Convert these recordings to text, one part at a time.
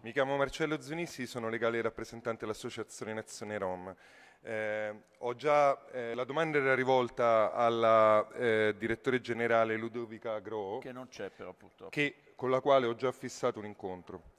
Mi chiamo Marcello Zunissi, sono legale rappresentante dell'Associazione Nazione Rom. Eh, già, eh, la domanda era rivolta al eh, direttore generale Ludovica Gro, che non c'è però purtroppo, che, con la quale ho già fissato un incontro.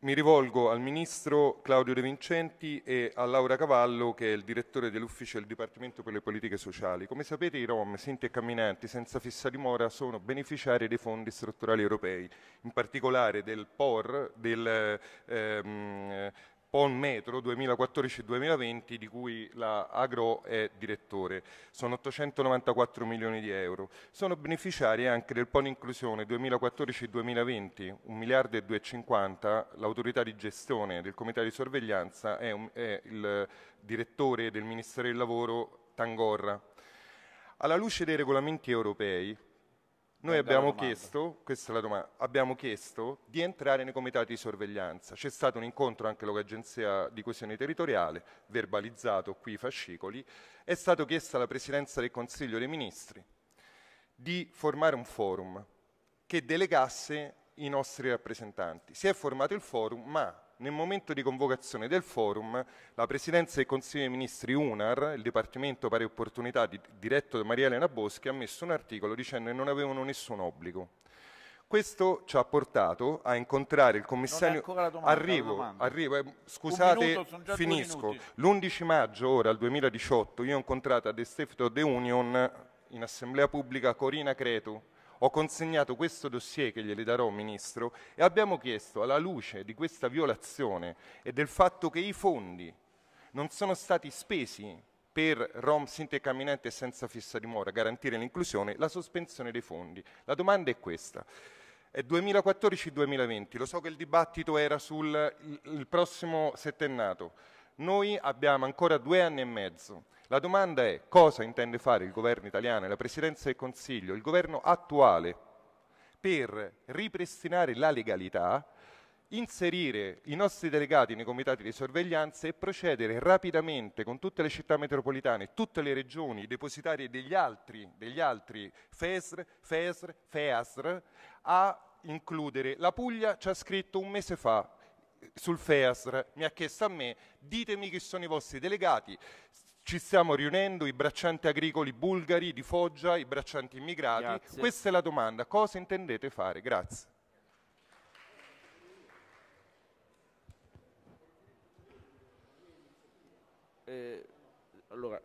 Mi rivolgo al Ministro Claudio De Vincenti e a Laura Cavallo, che è il direttore dell'Ufficio del Dipartimento per le Politiche Sociali. Come sapete i Rom, sinti e camminanti senza fissa dimora sono beneficiari dei fondi strutturali europei, in particolare del POR, del ehm, PON Metro 2014-2020 di cui la Agro è direttore. Sono 894 milioni di euro. Sono beneficiari anche del PON Inclusione 2014-2020, 1 miliardo e 250, l'autorità di gestione del comitato di sorveglianza è, un, è il direttore del Ministero del Lavoro Tangorra. Alla luce dei regolamenti europei, noi abbiamo chiesto, questa è la domanda, abbiamo chiesto di entrare nei comitati di sorveglianza. C'è stato un incontro anche con l'Agenzia di coesione territoriale, verbalizzato qui i fascicoli, è stato chiesto alla Presidenza del Consiglio dei Ministri di formare un forum che delegasse i nostri rappresentanti. Si è formato il forum, ma nel momento di convocazione del forum, la Presidenza del Consiglio dei Ministri UNAR, il Dipartimento Pari Opportunità di, diretto da Maria Elena Boschi, ha messo un articolo dicendo che non avevano nessun obbligo. Questo ci ha portato a incontrare il commissario. Domanda, arrivo, arrivo eh, scusate, minuto, finisco. L'11 maggio ora, il 2018, io ho incontrato a The State of the Union in assemblea pubblica Corina Creto, ho consegnato questo dossier che gliele darò, Ministro, e abbiamo chiesto, alla luce di questa violazione e del fatto che i fondi non sono stati spesi per ROM sintecaminente senza fissa dimora, garantire l'inclusione, la sospensione dei fondi. La domanda è questa. È 2014-2020, lo so che il dibattito era sul prossimo settennato. Noi abbiamo ancora due anni e mezzo. La domanda è cosa intende fare il governo italiano, la Presidenza del Consiglio, il governo attuale per ripristinare la legalità, inserire i nostri delegati nei comitati di sorveglianza e procedere rapidamente con tutte le città metropolitane, tutte le regioni depositarie degli altri, degli altri FESR, FESR, FEASR, a includere. La Puglia ci ha scritto un mese fa sul FEASR mi ha chiesto a me, ditemi chi sono i vostri delegati, ci stiamo riunendo, i braccianti agricoli bulgari di Foggia, i braccianti immigrati, Grazie. questa è la domanda, cosa intendete fare? Grazie. Eh, allora,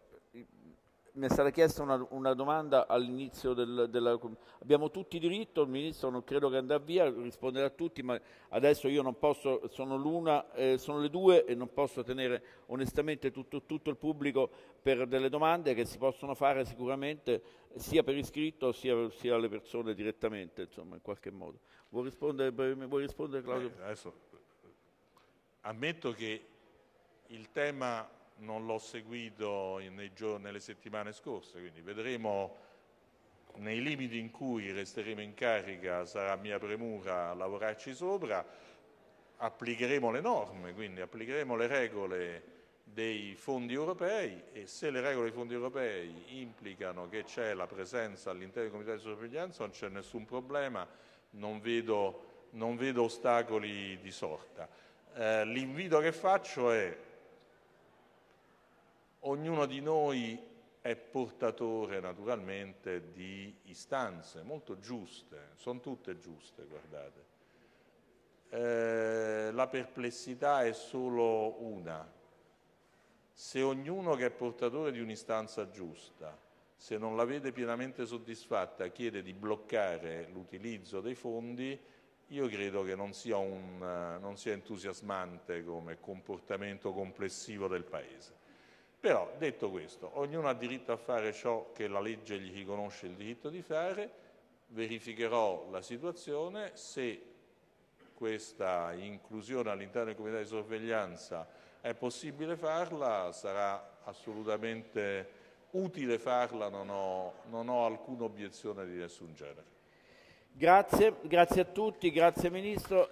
mi è stata chiesta una, una domanda all'inizio del, della... Abbiamo tutti diritto, il Ministro non credo che andrà via, risponderà a tutti, ma adesso io non posso, sono l'una, eh, sono le due e non posso tenere onestamente tutto, tutto, il pubblico per delle domande che si possono fare sicuramente sia per iscritto sia, sia alle persone direttamente, insomma, in qualche modo. Vuoi rispondere, vuoi rispondere Claudio? Eh, adesso, ammetto che il tema non l'ho seguito giorni, nelle settimane scorse, quindi vedremo nei limiti in cui resteremo in carica, sarà mia premura lavorarci sopra, applicheremo le norme, quindi applicheremo le regole dei fondi europei e se le regole dei fondi europei implicano che c'è la presenza all'interno del comitato di sorveglianza non c'è nessun problema, non vedo, non vedo, ostacoli di sorta. Eh, l'invito che faccio è Ognuno di noi è portatore naturalmente di istanze molto giuste, sono tutte giuste, guardate. Eh, la perplessità è solo una. Se ognuno che è portatore di un'istanza giusta, se non la vede pienamente soddisfatta, chiede di bloccare l'utilizzo dei fondi, io credo che non sia, un, non sia entusiasmante come comportamento complessivo del Paese. Però, detto questo, ognuno ha diritto a fare ciò che la legge gli riconosce il diritto di fare, verificherò la situazione, se questa inclusione all'interno del comitato di sorveglianza è possibile farla, sarà assolutamente utile farla, non ho, non ho alcuna obiezione di nessun genere. Grazie, grazie a tutti, grazie Ministro.